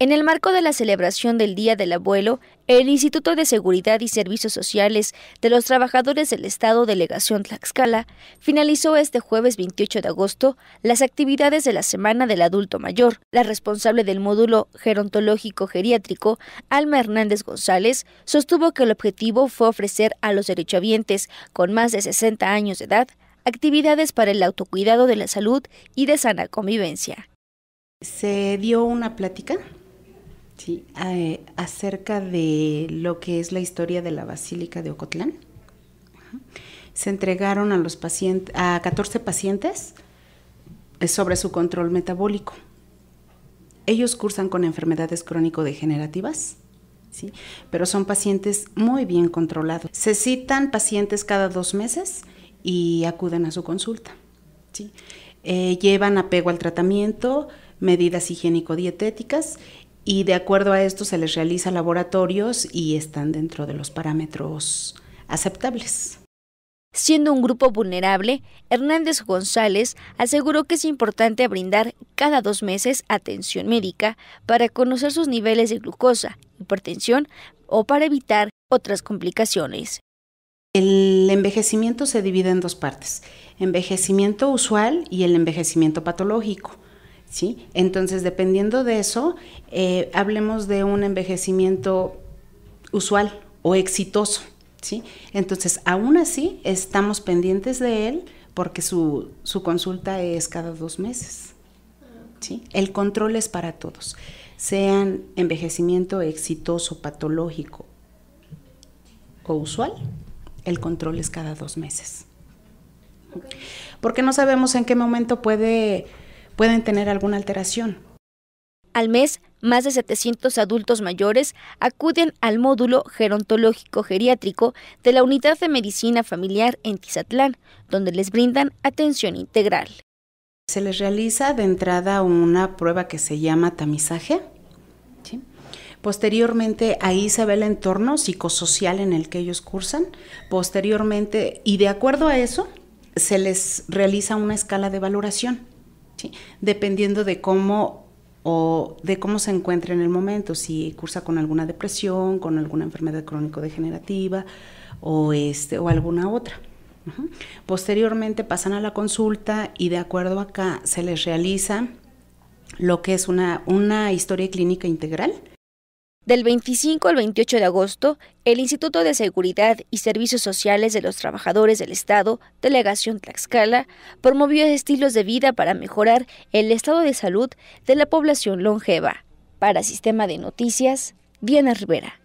En el marco de la celebración del Día del Abuelo, el Instituto de Seguridad y Servicios Sociales de los Trabajadores del Estado Delegación Tlaxcala finalizó este jueves 28 de agosto las actividades de la Semana del Adulto Mayor. La responsable del módulo gerontológico geriátrico, Alma Hernández González, sostuvo que el objetivo fue ofrecer a los derechohabientes con más de 60 años de edad actividades para el autocuidado de la salud y de sana convivencia. Se dio una plática Sí, eh, acerca de lo que es la historia de la Basílica de Ocotlán. Se entregaron a, los pacientes, a 14 pacientes sobre su control metabólico. Ellos cursan con enfermedades crónico-degenerativas, ¿sí? pero son pacientes muy bien controlados. Se citan pacientes cada dos meses y acuden a su consulta. Eh, llevan apego al tratamiento, medidas higiénico-dietéticas y de acuerdo a esto se les realiza laboratorios y están dentro de los parámetros aceptables. Siendo un grupo vulnerable, Hernández González aseguró que es importante brindar cada dos meses atención médica para conocer sus niveles de glucosa, hipertensión o para evitar otras complicaciones. El envejecimiento se divide en dos partes, envejecimiento usual y el envejecimiento patológico. Entonces, dependiendo de eso, eh, hablemos de un envejecimiento usual o exitoso, ¿sí? Entonces, aún así, estamos pendientes de él porque su, consulta es cada dos meses, ¿sí? El control es para todos, sean envejecimiento exitoso, patológico o usual, el control es cada dos meses. Porque no sabemos en qué momento puede pueden tener alguna alteración. Al mes, más de 700 adultos mayores acuden al módulo gerontológico geriátrico de la Unidad de Medicina Familiar en Tizatlán, donde les brindan atención integral. Se les realiza de entrada una prueba que se llama tamizaje. Posteriormente ahí se ve el entorno psicosocial en el que ellos cursan. Posteriormente, y de acuerdo a eso, se les realiza una escala de valoración Dependiendo de cómo o de cómo se encuentra en el momento, si cursa con alguna depresión, con alguna enfermedad crónico-degenerativa o, este, o alguna otra. Posteriormente pasan a la consulta y de acuerdo acá se les realiza lo que es una historia clínica integral, del 25 al 28 de agosto, el Instituto de Seguridad y Servicios Sociales de los Trabajadores del Estado, Delegación Tlaxcala, promovió estilos de vida para mejorar el estado de salud de la población longeva. Para Sistema de Noticias, Diana Rivera.